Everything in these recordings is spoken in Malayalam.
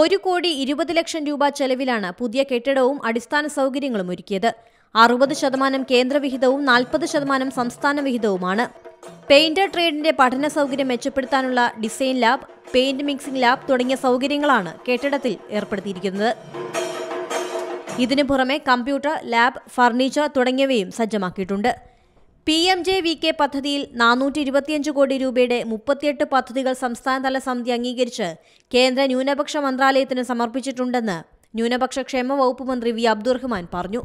ഒരു കോടി ഇരുപത് ലക്ഷം രൂപ ചെലവിലാണ് പുതിയ കെട്ടിടവും അടിസ്ഥാന സൗകര്യങ്ങളും ഒരുക്കിയത് അറുപത് ശതമാനം കേന്ദ്രവിഹിതവും നാൽപ്പത് ശതമാനം സംസ്ഥാന വിഹിതവുമാണ് പെയിന്റർ ട്രേഡിന്റെ പഠന സൗകര്യം മെച്ചപ്പെടുത്താനുള്ള design lab paint mixing lab തുടങ്ങിയ സൗകര്യങ്ങളാണ് കെട്ടിടത്തിൽ ഏർപ്പെടുത്തിയിരിക്കുന്നത് ഇതിനു പുറമെ കമ്പ്യൂട്ടർ ലാബ് ഫർണിച്ചർ തുടങ്ങിയവയും സജ്ജമാക്കിയിട്ടുണ്ട് P M J V K പദ്ധതിയിൽ നാനൂറ്റി ഇരുപത്തിയഞ്ച് കോടി രൂപയുടെ മുപ്പത്തിയെട്ട് പദ്ധതികൾ സംസ്ഥാനതല സമിതി അംഗീകരിച്ച് കേന്ദ്ര ന്യൂനപക്ഷ മന്ത്രാലയത്തിന് സമർപ്പിച്ചിട്ടുണ്ടെന്ന് ന്യൂനപക്ഷ ക്ഷേമ വകുപ്പ് മന്ത്രി വി അബ്ദുറഹ്മാൻ പറഞ്ഞു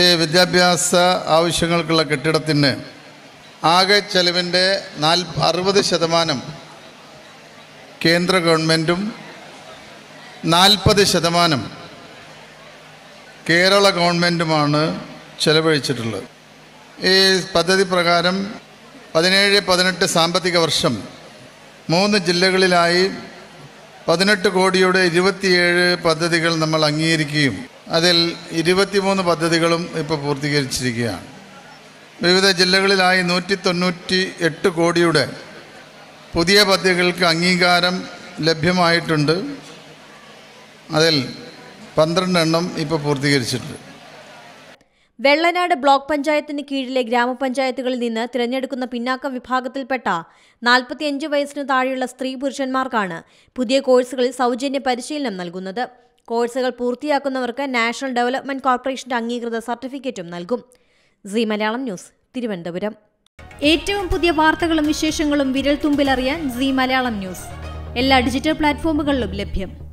ഈ വിദ്യാഭ്യാസ ആവശ്യങ്ങൾക്കുള്ള കെട്ടിടത്തിന് ആകെ ചെലവിൻ്റെ അറുപത് ശതമാനം കേന്ദ്ര ഗവൺമെൻറ്റും നാൽപ്പത് ശതമാനം കേരള ഗവൺമെൻറ്റുമാണ് ചെലവഴിച്ചിട്ടുള്ളത് ഈ പദ്ധതി പ്രകാരം പതിനേഴ് പതിനെട്ട് സാമ്പത്തിക വർഷം മൂന്ന് ജില്ലകളിലായി പതിനെട്ട് കോടിയുടെ ഇരുപത്തിയേഴ് പദ്ധതികൾ നമ്മൾ അംഗീകരിക്കുകയും അതിൽ ഇരുപത്തിമൂന്ന് പദ്ധതികളും ഇപ്പോൾ പൂർത്തീകരിച്ചിരിക്കുകയാണ് വിവിധ ജില്ലകളിലായി നൂറ്റി തൊണ്ണൂറ്റി എട്ട് കോടിയുടെ പുതിയ പദ്ധതികൾക്ക് അംഗീകാരം ലഭ്യമായിട്ടുണ്ട് അതിൽ പന്ത്രണ്ടെണ്ണം ഇപ്പോൾ പൂർത്തീകരിച്ചിട്ടുണ്ട് വെള്ളനാട് ബ്ലോക്ക് പഞ്ചായത്തിന് കീഴിലെ ഗ്രാമപഞ്ചായത്തുകളിൽ നിന്ന് തിരഞ്ഞെടുക്കുന്ന പിന്നാക്ക വിഭാഗത്തിൽപ്പെട്ട നാൽപ്പത്തിയഞ്ച് വയസ്സിനു താഴെയുള്ള സ്ത്രീ പുരുഷന്മാർക്കാണ് പുതിയ കോഴ്സുകളിൽ സൗജന്യ പരിശീലനം നൽകുന്നത് കോഴ്സുകൾ പൂർത്തിയാക്കുന്നവർക്ക് നാഷണൽ ഡെവലപ്മെന്റ് കോർപ്പറേഷന്റെ അംഗീകൃത സർട്ടിഫിക്കറ്റും നൽകും സി മലയാളം ന്യൂസ് തിരുവനന്തപുരം ഏറ്റവും പുതിയ വാർത്തകളും വിശേഷങ്ങളും വിരൽ തുമ്പിലറിയാൻ സി മലയാളം ന്യൂസ് എല്ലാ ഡിജിറ്റൽ പ്ലാറ്റ്ഫോമുകളിലും ലഭ്യം